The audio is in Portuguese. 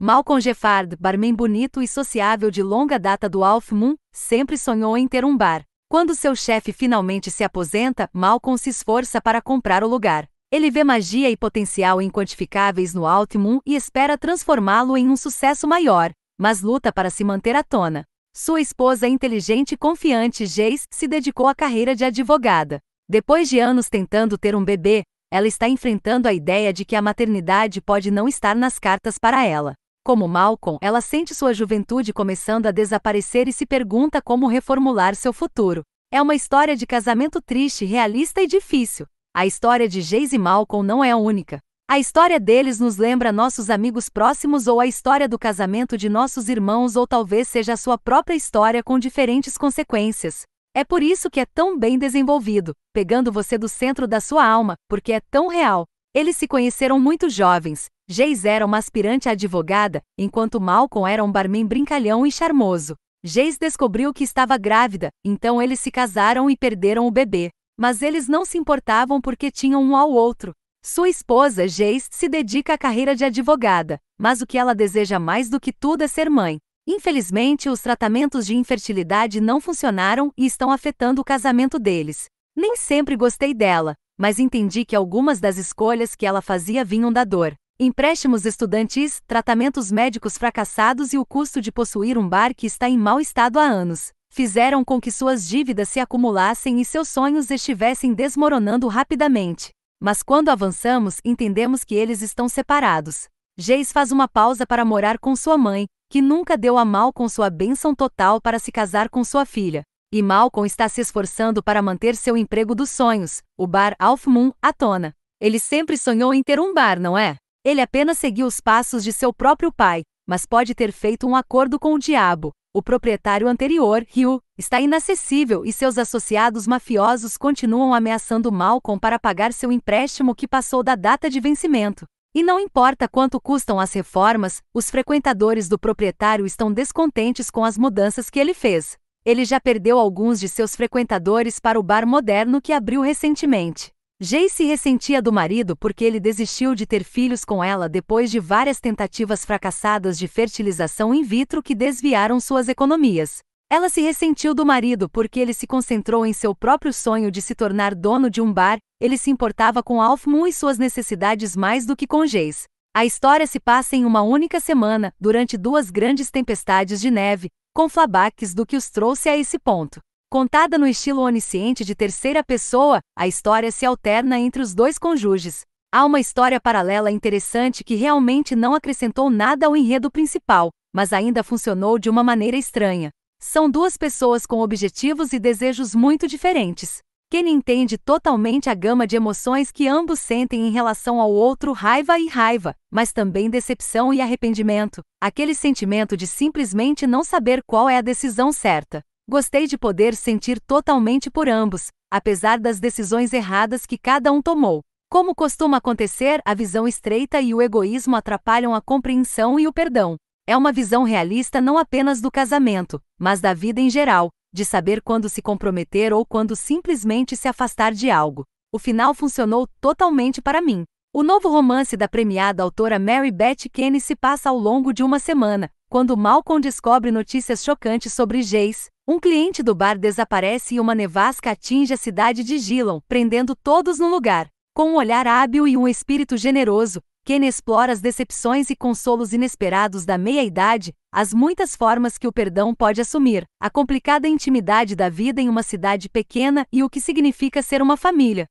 Malcolm Jeffard, barman bonito e sociável de longa data do Alf Moon, sempre sonhou em ter um bar. Quando seu chefe finalmente se aposenta, Malcolm se esforça para comprar o lugar. Ele vê magia e potencial inquantificáveis no Altimum e espera transformá-lo em um sucesso maior, mas luta para se manter à tona. Sua esposa inteligente e confiante, Jace, se dedicou à carreira de advogada. Depois de anos tentando ter um bebê, ela está enfrentando a ideia de que a maternidade pode não estar nas cartas para ela. Como Malcolm, ela sente sua juventude começando a desaparecer e se pergunta como reformular seu futuro. É uma história de casamento triste, realista e difícil. A história de Jay e Malcolm não é a única. A história deles nos lembra nossos amigos próximos ou a história do casamento de nossos irmãos ou talvez seja a sua própria história com diferentes consequências. É por isso que é tão bem desenvolvido, pegando você do centro da sua alma, porque é tão real. Eles se conheceram muito jovens. Geis era uma aspirante advogada, enquanto Malcolm era um barman brincalhão e charmoso. Geis descobriu que estava grávida, então eles se casaram e perderam o bebê. Mas eles não se importavam porque tinham um ao outro. Sua esposa, Geis, se dedica à carreira de advogada, mas o que ela deseja mais do que tudo é ser mãe. Infelizmente, os tratamentos de infertilidade não funcionaram e estão afetando o casamento deles. Nem sempre gostei dela, mas entendi que algumas das escolhas que ela fazia vinham da dor. Empréstimos estudantis, tratamentos médicos fracassados e o custo de possuir um bar que está em mau estado há anos fizeram com que suas dívidas se acumulassem e seus sonhos estivessem desmoronando rapidamente. Mas quando avançamos, entendemos que eles estão separados. Geis faz uma pausa para morar com sua mãe, que nunca deu a mal com sua bênção total para se casar com sua filha e Malcolm está se esforçando para manter seu emprego dos sonhos, o bar Alf Moon, à tona. Ele sempre sonhou em ter um bar, não é? Ele apenas seguiu os passos de seu próprio pai, mas pode ter feito um acordo com o diabo. O proprietário anterior, Hugh, está inacessível e seus associados mafiosos continuam ameaçando Malcolm para pagar seu empréstimo que passou da data de vencimento. E não importa quanto custam as reformas, os frequentadores do proprietário estão descontentes com as mudanças que ele fez ele já perdeu alguns de seus frequentadores para o bar moderno que abriu recentemente. Jay se ressentia do marido porque ele desistiu de ter filhos com ela depois de várias tentativas fracassadas de fertilização in vitro que desviaram suas economias. Ela se ressentiu do marido porque ele se concentrou em seu próprio sonho de se tornar dono de um bar, ele se importava com Alf e suas necessidades mais do que com Jace. A história se passa em uma única semana, durante duas grandes tempestades de neve, com flabaques do que os trouxe a esse ponto. Contada no estilo onisciente de terceira pessoa, a história se alterna entre os dois cônjuges. Há uma história paralela interessante que realmente não acrescentou nada ao enredo principal, mas ainda funcionou de uma maneira estranha. São duas pessoas com objetivos e desejos muito diferentes. Quem entende totalmente a gama de emoções que ambos sentem em relação ao outro, raiva e raiva, mas também decepção e arrependimento, aquele sentimento de simplesmente não saber qual é a decisão certa. Gostei de poder sentir totalmente por ambos, apesar das decisões erradas que cada um tomou. Como costuma acontecer, a visão estreita e o egoísmo atrapalham a compreensão e o perdão. É uma visão realista não apenas do casamento, mas da vida em geral, de saber quando se comprometer ou quando simplesmente se afastar de algo. O final funcionou totalmente para mim. O novo romance da premiada autora Mary Beth Kenny se passa ao longo de uma semana, quando Malcolm descobre notícias chocantes sobre Jace. Um cliente do bar desaparece e uma nevasca atinge a cidade de Gillon, prendendo todos no lugar. Com um olhar hábil e um espírito generoso, Ken explora as decepções e consolos inesperados da meia-idade, as muitas formas que o perdão pode assumir, a complicada intimidade da vida em uma cidade pequena e o que significa ser uma família.